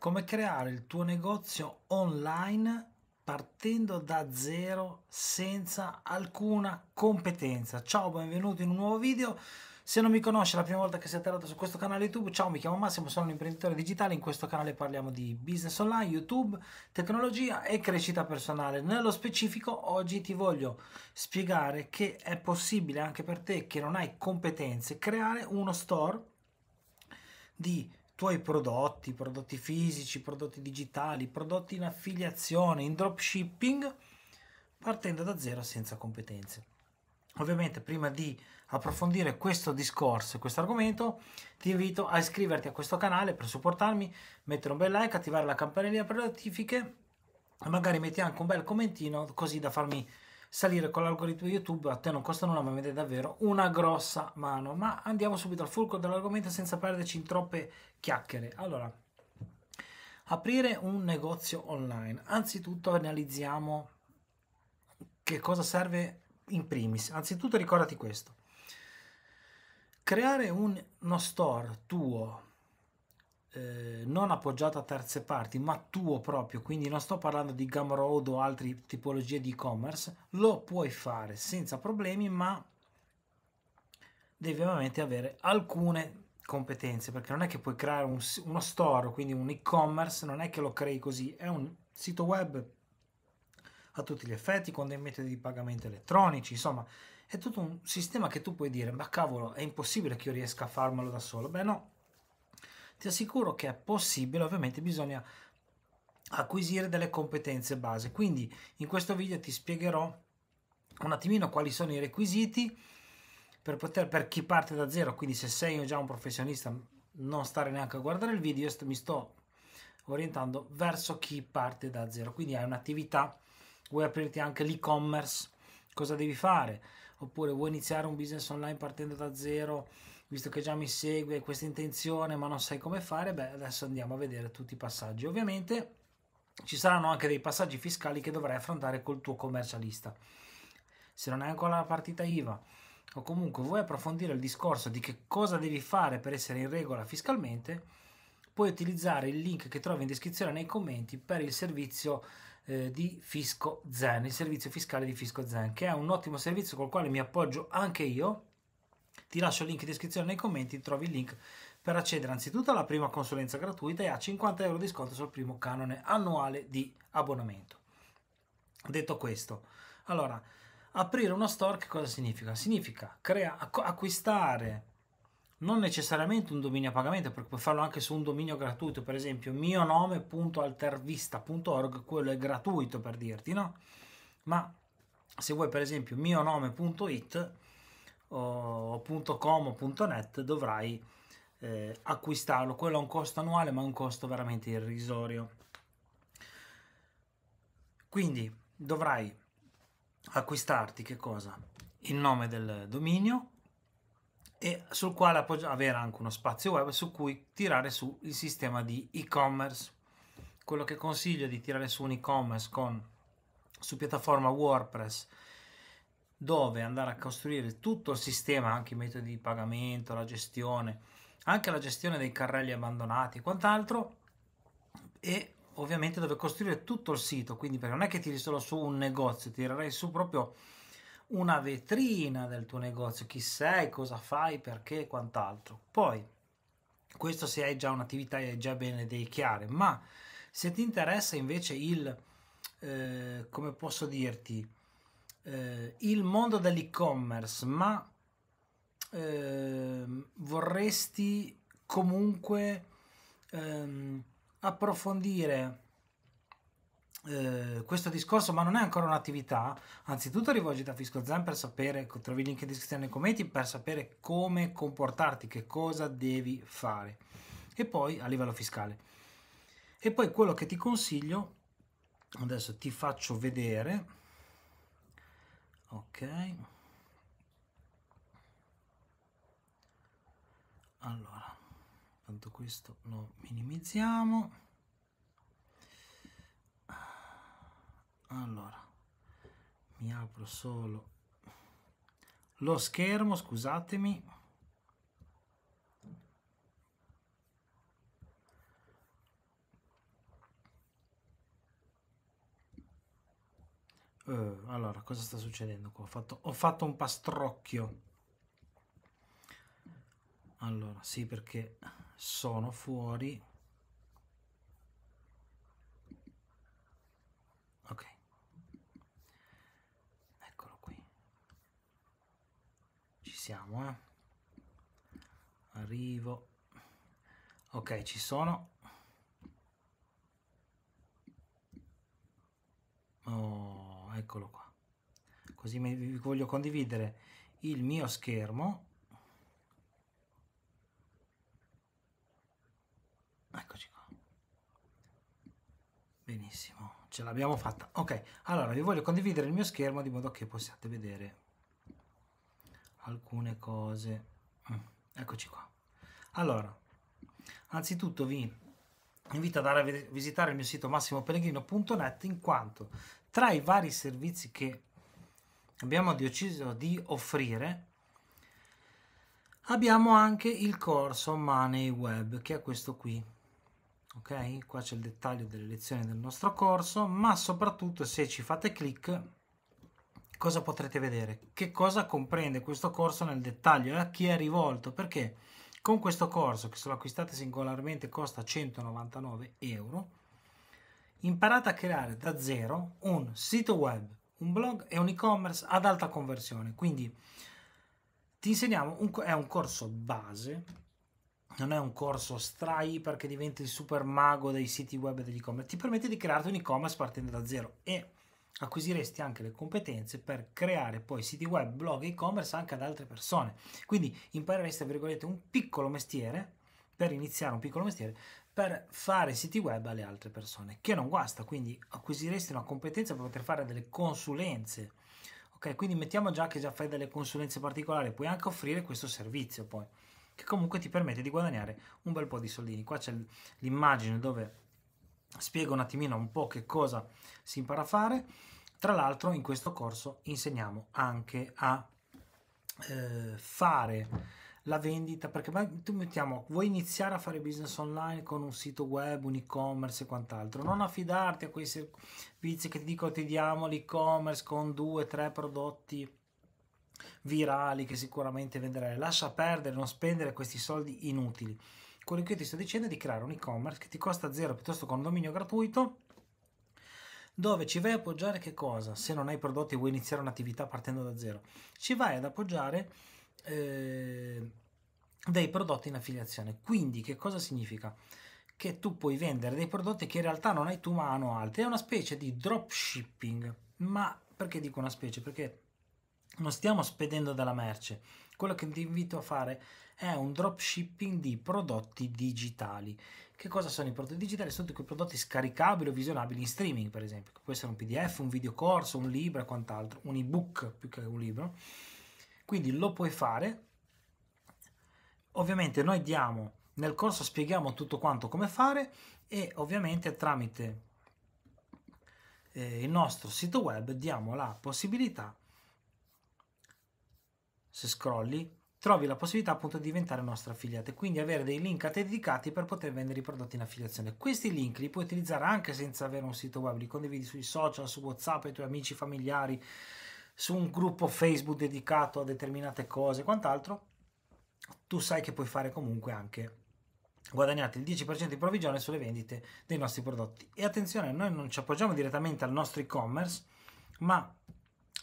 come creare il tuo negozio online partendo da zero senza alcuna competenza. Ciao, benvenuto in un nuovo video. Se non mi conosci è la prima volta che sei atterrato su questo canale YouTube, ciao, mi chiamo Massimo, sono un imprenditore digitale, in questo canale parliamo di business online, YouTube, tecnologia e crescita personale. Nello specifico oggi ti voglio spiegare che è possibile anche per te che non hai competenze creare uno store di tuoi prodotti, prodotti fisici, prodotti digitali, prodotti in affiliazione, in dropshipping, partendo da zero senza competenze. Ovviamente prima di approfondire questo discorso, questo argomento, ti invito a iscriverti a questo canale per supportarmi, mettere un bel like, attivare la campanellina per le notifiche e magari metti anche un bel commentino così da farmi salire con l'algoritmo YouTube a te non costa nulla, ma avete davvero una grossa mano. Ma andiamo subito al fulcro dell'argomento senza perderci in troppe chiacchiere. Allora, aprire un negozio online. Anzitutto analizziamo che cosa serve in primis. Anzitutto ricordati questo. Creare un, uno store tuo eh, non appoggiato a terze parti, ma tuo proprio, quindi non sto parlando di Gumroad o altre tipologie di e-commerce, lo puoi fare senza problemi, ma devi ovviamente avere alcune competenze, perché non è che puoi creare un, uno store, quindi un e-commerce, non è che lo crei così, è un sito web a tutti gli effetti, con dei metodi di pagamento elettronici, insomma, è tutto un sistema che tu puoi dire, ma cavolo, è impossibile che io riesca a farmelo da solo. Beh no, ti assicuro che è possibile, ovviamente bisogna acquisire delle competenze base. Quindi in questo video ti spiegherò un attimino quali sono i requisiti per, poter, per chi parte da zero, quindi se sei già un professionista non stare neanche a guardare il video, mi sto orientando verso chi parte da zero, quindi hai un'attività, vuoi aprirti anche l'e-commerce, cosa devi fare? Oppure vuoi iniziare un business online partendo da zero, visto che già mi segue questa intenzione ma non sai come fare, beh adesso andiamo a vedere tutti i passaggi. Ovviamente ci saranno anche dei passaggi fiscali che dovrai affrontare col tuo commercialista. Se non hai ancora la partita IVA o comunque vuoi approfondire il discorso di che cosa devi fare per essere in regola fiscalmente, puoi utilizzare il link che trovi in descrizione nei commenti per il servizio eh, di Fisco Zen, il servizio fiscale di Fisco Zen, che è un ottimo servizio col quale mi appoggio anche io ti lascio il link in descrizione nei commenti, trovi il link per accedere anzitutto alla prima consulenza gratuita e a 50 euro di sconto sul primo canone annuale di abbonamento. Detto questo, allora, aprire uno store che cosa significa? Significa crea, acquistare non necessariamente un dominio a pagamento, perché puoi farlo anche su un dominio gratuito, per esempio mionome.altervista.org, quello è gratuito per dirti, no? Ma se vuoi per esempio mionome.it o .com o .net dovrai eh, acquistarlo. Quello ha un costo annuale ma è un costo veramente irrisorio. Quindi dovrai acquistarti che cosa? Il nome del dominio e sul quale avere anche uno spazio web su cui tirare su il sistema di e-commerce. Quello che consiglio è di tirare su un e-commerce con su piattaforma WordPress dove andare a costruire tutto il sistema, anche i metodi di pagamento, la gestione, anche la gestione dei carrelli abbandonati e quant'altro, e ovviamente dove costruire tutto il sito, quindi perché non è che tiri solo su un negozio, tirerai su proprio una vetrina del tuo negozio, chi sei, cosa fai, perché e quant'altro. Poi, questo se hai già un'attività e hai già bene idee chiare, ma se ti interessa invece il, eh, come posso dirti, eh, il mondo dell'e-commerce, ma eh, vorresti comunque ehm, approfondire eh, questo discorso, ma non è ancora un'attività, anzitutto rivolgiti a Fisco Zen per sapere, trovi il link in descrizione nei commenti, per sapere come comportarti, che cosa devi fare e poi a livello fiscale. E poi quello che ti consiglio, adesso ti faccio vedere ok allora tanto questo lo minimizziamo allora mi apro solo lo schermo scusatemi Uh, allora, cosa sta succedendo qua? Ho fatto, ho fatto un pastrocchio. Allora, sì, perché sono fuori. Ok. Eccolo qui. Ci siamo, eh. Arrivo. Ok, ci sono. Oh eccolo, qua. Così vi voglio condividere il mio schermo. Eccoci qua. Benissimo, ce l'abbiamo fatta. Ok, allora vi voglio condividere il mio schermo di modo che possiate vedere alcune cose. Mm, eccoci qua. Allora, anzitutto vi invito ad andare a visitare il mio sito massimopellegrino.net in quanto tra i vari servizi che abbiamo deciso di offrire, abbiamo anche il corso Money Web, che è questo qui. Ok, qua c'è il dettaglio delle lezioni del nostro corso, ma soprattutto se ci fate clic, cosa potrete vedere? Che cosa comprende questo corso nel dettaglio e a chi è rivolto? Perché con questo corso, che se lo acquistate singolarmente costa 199 euro, imparate a creare da zero un sito web, un blog e un e-commerce ad alta conversione. Quindi ti insegniamo, un, è un corso base, non è un corso strai perché diventi il super mago dei siti web e degli e-commerce, ti permette di crearti un e-commerce partendo da zero e acquisiresti anche le competenze per creare poi siti web, blog, e-commerce e anche ad altre persone. Quindi impareresti, tra virgolette, un piccolo mestiere per iniziare un piccolo mestiere per fare siti web alle altre persone, che non guasta, quindi acquisiresti una competenza per poter fare delle consulenze. Ok, quindi mettiamo già che già fai delle consulenze particolari, puoi anche offrire questo servizio poi, che comunque ti permette di guadagnare un bel po' di soldini. Qua c'è l'immagine dove spiego un attimino un po' che cosa si impara a fare. Tra l'altro in questo corso insegniamo anche a eh, fare la vendita, perché tu mettiamo, vuoi iniziare a fare business online con un sito web, un e-commerce e quant'altro, non affidarti a quei servizi che ti dicono ti diamo l'e-commerce con due, tre prodotti virali che sicuramente venderai, lascia perdere, non spendere questi soldi inutili. Quello che io ti sto dicendo è di creare un e-commerce che ti costa zero piuttosto che un dominio gratuito dove ci vai a appoggiare che cosa? Se non hai prodotti e vuoi iniziare un'attività partendo da zero, ci vai ad appoggiare Ehm, dei prodotti in affiliazione. Quindi che cosa significa? Che tu puoi vendere dei prodotti che in realtà non hai tu ma hanno altri. È una specie di dropshipping, ma perché dico una specie? Perché non stiamo spedendo della merce. Quello che ti invito a fare è un dropshipping di prodotti digitali. Che cosa sono i prodotti digitali? Sono tutti quei prodotti scaricabili o visionabili in streaming, per esempio, può essere un PDF, un videocorso, un libro e quant'altro, un ebook più che un libro quindi lo puoi fare. Ovviamente noi diamo nel corso spieghiamo tutto quanto come fare e ovviamente tramite eh, il nostro sito web diamo la possibilità se scrolli trovi la possibilità appunto di diventare nostra affiliata e quindi avere dei link a te dedicati per poter vendere i prodotti in affiliazione. Questi link li puoi utilizzare anche senza avere un sito web, li condividi sui social, su WhatsApp ai tuoi amici, familiari, su un gruppo Facebook dedicato a determinate cose e quant'altro, tu sai che puoi fare comunque anche guadagnate il 10% di provvigione sulle vendite dei nostri prodotti. E attenzione, noi non ci appoggiamo direttamente al nostro e-commerce, ma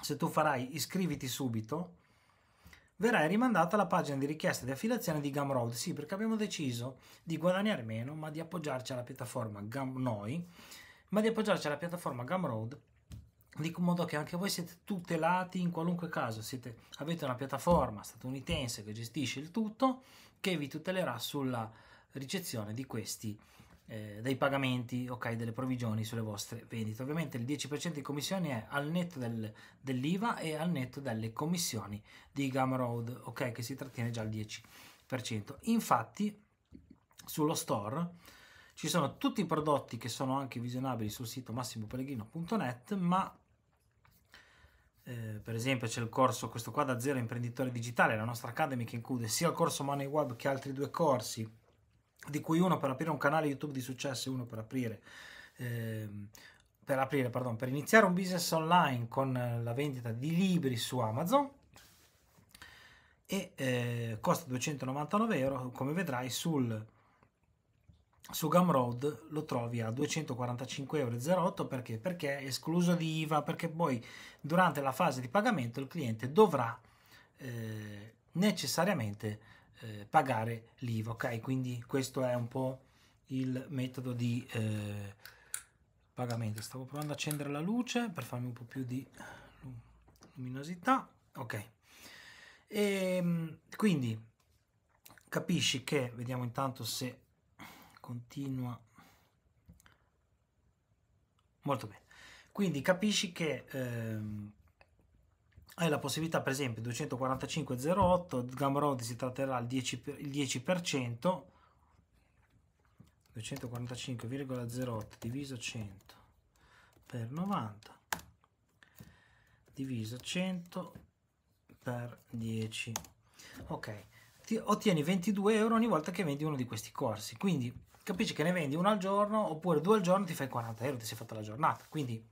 se tu farai iscriviti subito, verrai rimandata alla pagina di richiesta di affiliazione di Gumroad. Sì, perché abbiamo deciso di guadagnare meno, ma di appoggiarci alla piattaforma Gum noi, ma di appoggiarci alla piattaforma Gumroad di modo che anche voi siete tutelati in qualunque caso, siete, avete una piattaforma statunitense che gestisce il tutto che vi tutelerà sulla ricezione di questi eh, dei pagamenti, ok, delle provvigioni sulle vostre vendite. Ovviamente il 10% di commissioni è al netto del, dell'IVA e al netto delle commissioni di Gumroad, ok, che si trattiene già al 10%. Infatti sullo store ci sono tutti i prodotti che sono anche visionabili sul sito massimopellegrino.net, ma eh, per esempio c'è il corso, questo qua da zero imprenditore digitale, la nostra Academy che include sia il corso Money Web che altri due corsi, di cui uno per aprire un canale YouTube di successo e uno per aprire, eh, per, aprire pardon, per iniziare un business online con eh, la vendita di libri su Amazon e eh, costa 299 euro come vedrai sul su Gumroad lo trovi a 245,08 perché? perché è escluso di IVA, perché poi durante la fase di pagamento il cliente dovrà eh, necessariamente eh, pagare l'IVA, ok? Quindi questo è un po' il metodo di eh, pagamento. Stavo provando ad accendere la luce per farmi un po' più di luminosità, ok? E, ehm, quindi capisci che, vediamo intanto se continua molto bene quindi capisci che ehm, hai la possibilità per esempio 245,08 Gamrod si tratterà il 10%, il 10% 245,08 diviso 100 per 90 diviso 100 per 10 ok Ti ottieni 22 euro ogni volta che vendi uno di questi corsi quindi capisci che ne vendi uno al giorno oppure due al giorno ti fai 40 euro, ti sei fatta la giornata. Quindi,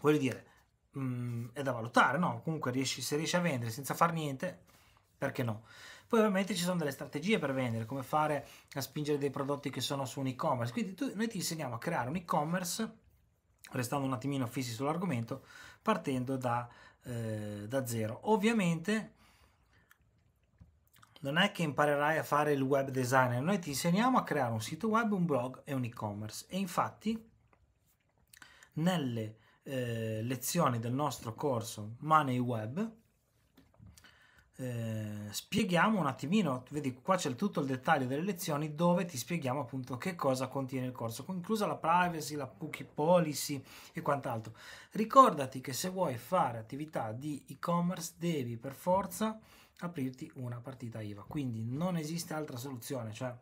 voglio dire, mh, mm, è da valutare, no? Comunque riesci, se riesci a vendere senza far niente, perché no? Poi ovviamente ci sono delle strategie per vendere, come fare a spingere dei prodotti che sono su un e-commerce. Quindi tu, noi ti insegniamo a creare un e-commerce, restando un attimino fissi sull'argomento, partendo da, eh, da zero. Ovviamente non è che imparerai a fare il web designer, noi ti insegniamo a creare un sito web, un blog e un e-commerce. E infatti nelle eh, lezioni del nostro corso Money Web eh, spieghiamo un attimino, vedi qua c'è tutto il dettaglio delle lezioni dove ti spieghiamo appunto che cosa contiene il corso, inclusa la privacy, la cookie policy e quant'altro. Ricordati che se vuoi fare attività di e-commerce devi per forza aprirti una partita IVA. Quindi non esiste altra soluzione, cioè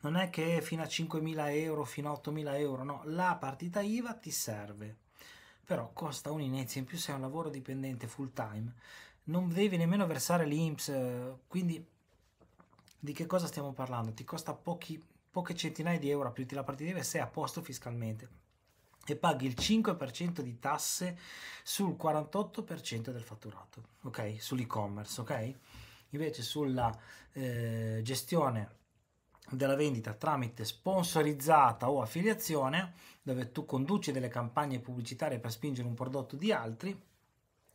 non è che fino a 5.000 euro, fino a 8.000 euro, no, la partita IVA ti serve, però costa un'inezia in più sei un lavoro dipendente full time, non devi nemmeno versare l'Inps, quindi di che cosa stiamo parlando? Ti costa pochi, poche centinaia di euro aprirti la partita IVA e sei a posto fiscalmente e paghi il 5% di tasse sul 48% del fatturato, ok? Sull'e-commerce, ok? Invece sulla eh, gestione della vendita tramite sponsorizzata o affiliazione, dove tu conduci delle campagne pubblicitarie per spingere un prodotto di altri,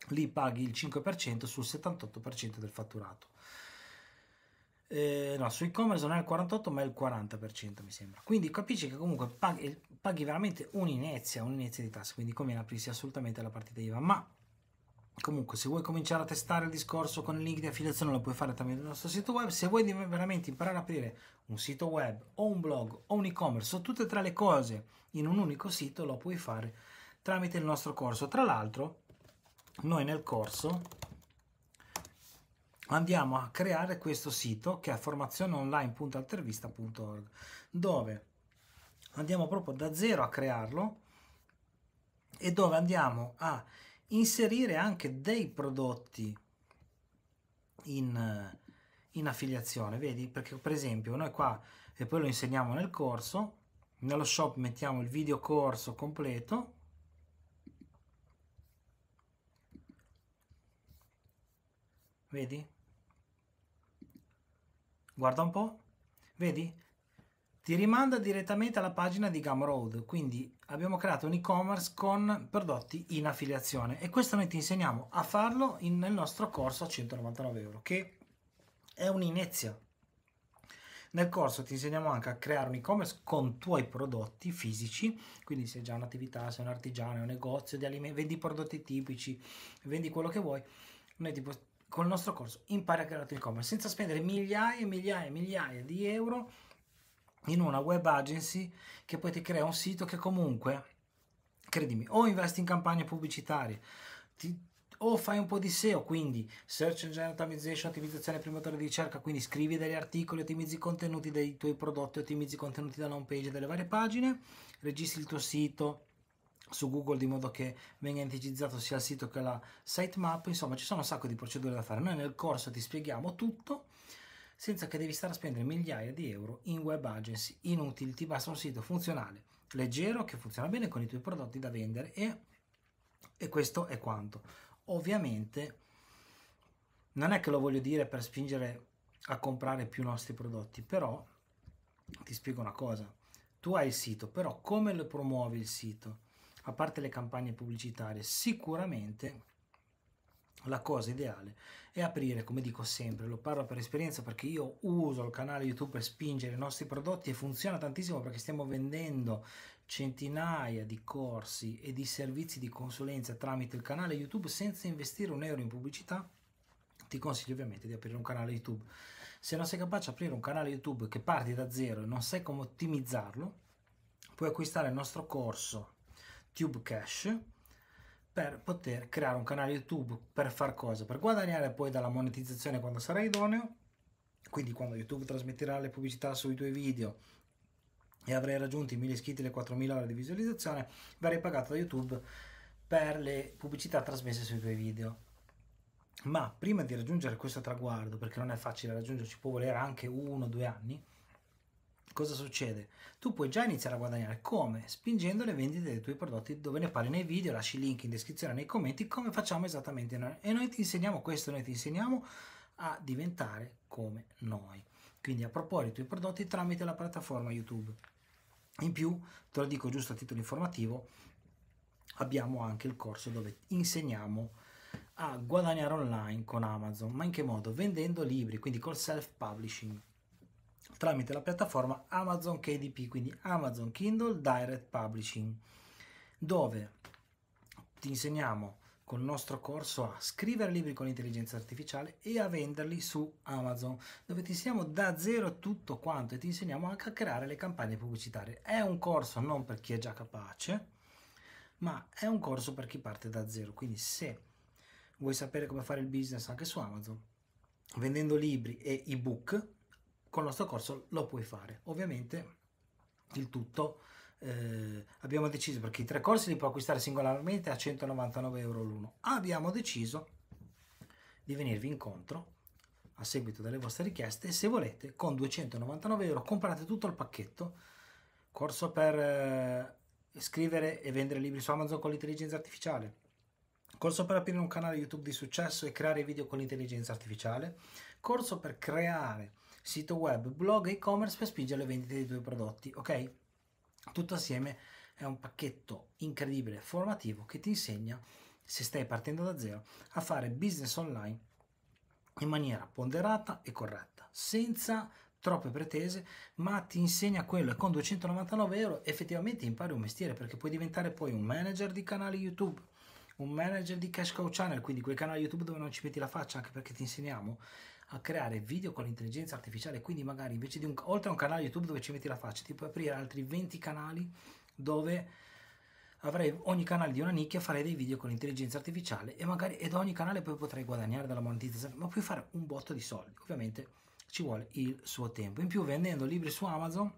lì paghi il 5% sul 78% del fatturato eh, no, su e-commerce non è il 48 ma è il 40% mi sembra. Quindi capisci che comunque paghi, eh, paghi veramente un'inezia, un'inezia di tasse, quindi conviene aprirsi assolutamente la partita IVA. Ma comunque se vuoi cominciare a testare il discorso con il link di affiliazione lo puoi fare tramite il nostro sito web, se vuoi veramente imparare a aprire un sito web o un blog o un e-commerce o tutte e tre le cose in un unico sito lo puoi fare tramite il nostro corso. Tra l'altro noi nel corso andiamo a creare questo sito che è formazioneonline.altervista.org dove andiamo proprio da zero a crearlo e dove andiamo a inserire anche dei prodotti in, in affiliazione vedi perché per esempio noi qua e poi lo insegniamo nel corso nello shop mettiamo il video corso completo vedi Guarda un po', vedi? Ti rimanda direttamente alla pagina di Gumroad, quindi abbiamo creato un e-commerce con prodotti in affiliazione e questo noi ti insegniamo a farlo in, nel nostro corso a 199 euro, che è un'inezia. Nel corso ti insegniamo anche a creare un e-commerce con tuoi prodotti fisici, quindi se hai già un'attività, sei un artigiano, un negozio di alimenti, vendi prodotti tipici, vendi quello che vuoi, noi ti, possiamo con il nostro corso impara a creare il e-commerce senza spendere migliaia e migliaia e migliaia di euro in una web agency che poi ti crea un sito che comunque, credimi, o investi in campagne pubblicitarie, ti, o fai un po' di SEO, quindi search engine optimization, ottimizzazione del motore di ricerca, quindi scrivi degli articoli, ottimizzi i contenuti dei tuoi prodotti, ottimizzi i contenuti della home page delle varie pagine, registri il tuo sito, su Google di modo che venga indicizzato sia il sito che la sitemap, insomma ci sono un sacco di procedure da fare. Noi nel corso ti spieghiamo tutto senza che devi stare a spendere migliaia di euro in web agency inutili, ti basta un sito funzionale, leggero, che funziona bene con i tuoi prodotti da vendere e, e questo è quanto. Ovviamente non è che lo voglio dire per spingere a comprare più nostri prodotti, però ti spiego una cosa, tu hai il sito, però come lo promuovi il sito? a parte le campagne pubblicitarie, sicuramente la cosa ideale è aprire, come dico sempre, lo parlo per esperienza perché io uso il canale YouTube per spingere i nostri prodotti e funziona tantissimo perché stiamo vendendo centinaia di corsi e di servizi di consulenza tramite il canale YouTube senza investire un euro in pubblicità. Ti consiglio ovviamente di aprire un canale YouTube. Se non sei capace di aprire un canale YouTube che parti da zero e non sai come ottimizzarlo, puoi acquistare il nostro corso Tube Cash per poter creare un canale YouTube per far cosa? Per guadagnare poi dalla monetizzazione quando sarà idoneo, quindi quando YouTube trasmetterà le pubblicità sui tuoi video e avrai raggiunto i 1000 iscritti e le 4000 ore di visualizzazione, verrai pagato da YouTube per le pubblicità trasmesse sui tuoi video. Ma prima di raggiungere questo traguardo, perché non è facile raggiungerlo, ci può volere anche uno o due anni, cosa succede? Tu puoi già iniziare a guadagnare come? Spingendo le vendite dei tuoi prodotti dove ne parli nei video, lasci link in descrizione, nei commenti, come facciamo esattamente noi. E noi ti insegniamo questo, noi ti insegniamo a diventare come noi. Quindi a proporre i tuoi prodotti tramite la piattaforma YouTube. In più, te lo dico giusto a titolo informativo, abbiamo anche il corso dove insegniamo a guadagnare online con Amazon, ma in che modo? Vendendo libri, quindi col self-publishing tramite la piattaforma Amazon KDP, quindi Amazon Kindle Direct Publishing, dove ti insegniamo col nostro corso a scrivere libri con intelligenza artificiale e a venderli su Amazon, dove ti insegniamo da zero tutto quanto e ti insegniamo anche a creare le campagne pubblicitarie. È un corso non per chi è già capace, ma è un corso per chi parte da zero. Quindi se vuoi sapere come fare il business anche su Amazon, vendendo libri e ebook, con il nostro corso lo puoi fare. Ovviamente il tutto eh, abbiamo deciso perché i tre corsi li puoi acquistare singolarmente a 199 euro l'uno. Abbiamo deciso di venirvi incontro a seguito delle vostre richieste e se volete con 299 euro comprate tutto il pacchetto corso per eh, scrivere e vendere libri su Amazon con l'intelligenza artificiale corso per aprire un canale YouTube di successo e creare video con l'intelligenza artificiale corso per creare sito web, blog, e-commerce per spingere le vendite dei tuoi prodotti, ok? Tutto assieme è un pacchetto incredibile, formativo, che ti insegna, se stai partendo da zero, a fare business online in maniera ponderata e corretta, senza troppe pretese, ma ti insegna quello e con 299 euro effettivamente impari un mestiere perché puoi diventare poi un manager di canali YouTube, un manager di Cash Cow Channel, quindi quei canali YouTube dove non ci metti la faccia anche perché ti insegniamo a creare video con l'intelligenza artificiale, quindi magari invece di un, oltre a un canale YouTube dove ci metti la faccia, ti puoi aprire altri 20 canali dove avrai ogni canale di una nicchia, farei dei video con l'intelligenza artificiale e magari ed ogni canale poi potrei guadagnare dalla monetizzazione, ma puoi fare un botto di soldi. Ovviamente ci vuole il suo tempo. In più vendendo libri su Amazon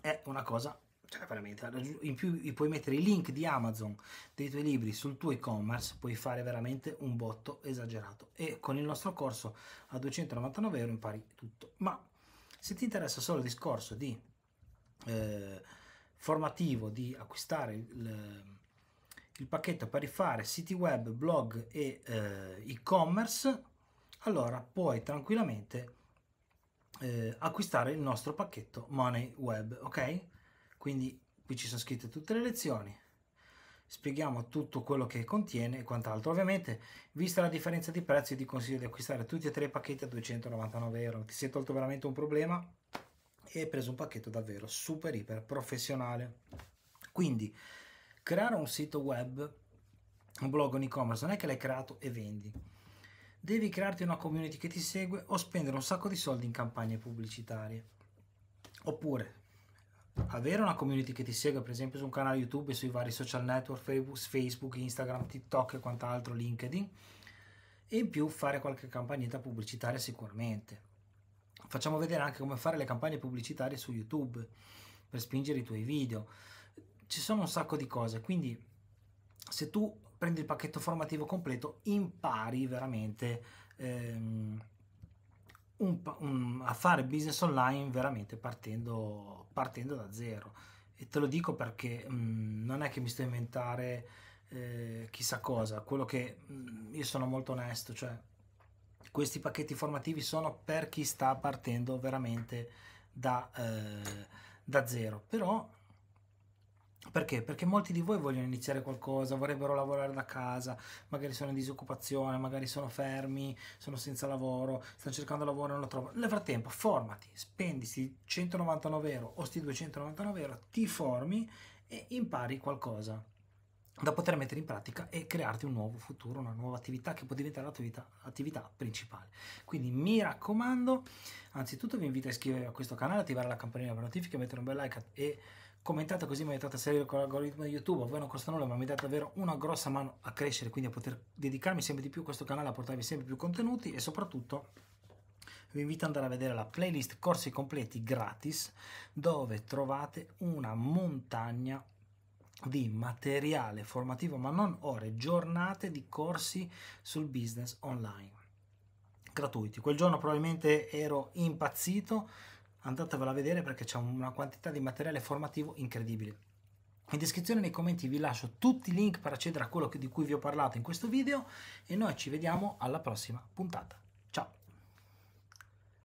è una cosa cioè veramente in più puoi mettere i link di Amazon dei tuoi libri sul tuo e-commerce puoi fare veramente un botto esagerato e con il nostro corso a 299 euro impari tutto ma se ti interessa solo il discorso di eh, formativo di acquistare il, il, pacchetto per rifare siti web blog e eh, e-commerce allora puoi tranquillamente eh, acquistare il nostro pacchetto money web ok quindi qui ci sono scritte tutte le lezioni, spieghiamo tutto quello che contiene e quant'altro. Ovviamente, vista la differenza di prezzi, ti consiglio di acquistare tutti e tre i pacchetti a 299 euro. Ti sei tolto veramente un problema e hai preso un pacchetto davvero super, iper professionale. Quindi, creare un sito web, un blog, un e-commerce, non è che l'hai creato e vendi. Devi crearti una community che ti segue o spendere un sacco di soldi in campagne pubblicitarie. Oppure avere una community che ti segue, per esempio su un canale YouTube e sui vari social network, Facebook, Instagram, TikTok e quant'altro, LinkedIn, e in più fare qualche campagnetta pubblicitaria sicuramente. Facciamo vedere anche come fare le campagne pubblicitarie su YouTube per spingere i tuoi video. Ci sono un sacco di cose, quindi se tu prendi il pacchetto formativo completo impari veramente ehm, un, un, a fare business online veramente partendo, partendo, da zero. E te lo dico perché mh, mm, non è che mi sto a inventare eh, chissà cosa, quello che mh, mm, io sono molto onesto, cioè questi pacchetti formativi sono per chi sta partendo veramente da, eh, da zero. Però perché? Perché molti di voi vogliono iniziare qualcosa, vorrebbero lavorare da casa, magari sono in disoccupazione, magari sono fermi, sono senza lavoro, stanno cercando lavoro e non lo trovano. Nel frattempo, formati, spendi sti 199 euro o sti 299 euro, ti formi e impari qualcosa da poter mettere in pratica e crearti un nuovo futuro, una nuova attività che può diventare la tua vita, attività principale. Quindi mi raccomando, anzitutto vi invito a iscrivervi a questo canale, attivare la campanella per notifiche, mettere un bel like e commentate così mi aiutate a salire con l'algoritmo di YouTube, A voi non costa nulla, ma mi date davvero una grossa mano a crescere, quindi a poter dedicarmi sempre di più a questo canale, a portarvi sempre più contenuti e soprattutto vi invito ad andare a vedere la playlist corsi completi gratis dove trovate una montagna di materiale formativo, ma non ore, giornate di corsi sul business online gratuiti. Quel giorno probabilmente ero impazzito andatevela a vedere perché c'è una quantità di materiale formativo incredibile. In descrizione nei commenti vi lascio tutti i link per accedere a quello di cui vi ho parlato in questo video e noi ci vediamo alla prossima puntata.